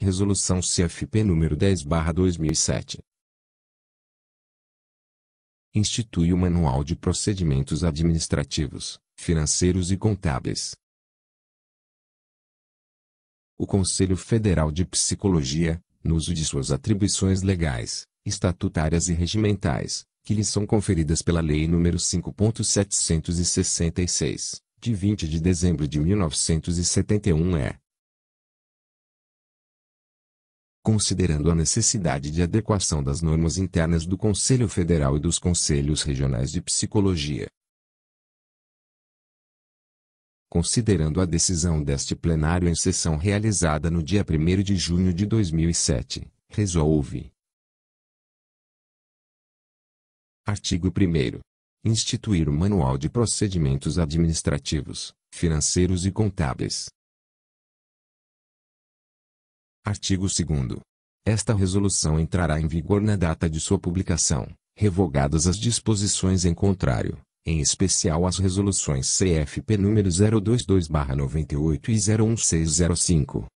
Resolução CFP número 10/2007. Institui o Manual de Procedimentos Administrativos, Financeiros e Contábeis. O Conselho Federal de Psicologia, no uso de suas atribuições legais, estatutárias e regimentais, que lhe são conferidas pela Lei nº 5.766, de 20 de dezembro de 1971 é, considerando a necessidade de adequação das normas internas do Conselho Federal e dos Conselhos Regionais de Psicologia. Considerando a decisão deste plenário em sessão realizada no dia 1 de junho de 2007, resolve. Artigo 1 instituir o Manual de Procedimentos Administrativos, Financeiros e Contábeis, Artigo 2 Esta resolução entrará em vigor na data de sua publicação, revogadas as disposições em contrário, em especial as resoluções CFP número 022/98 e 01605.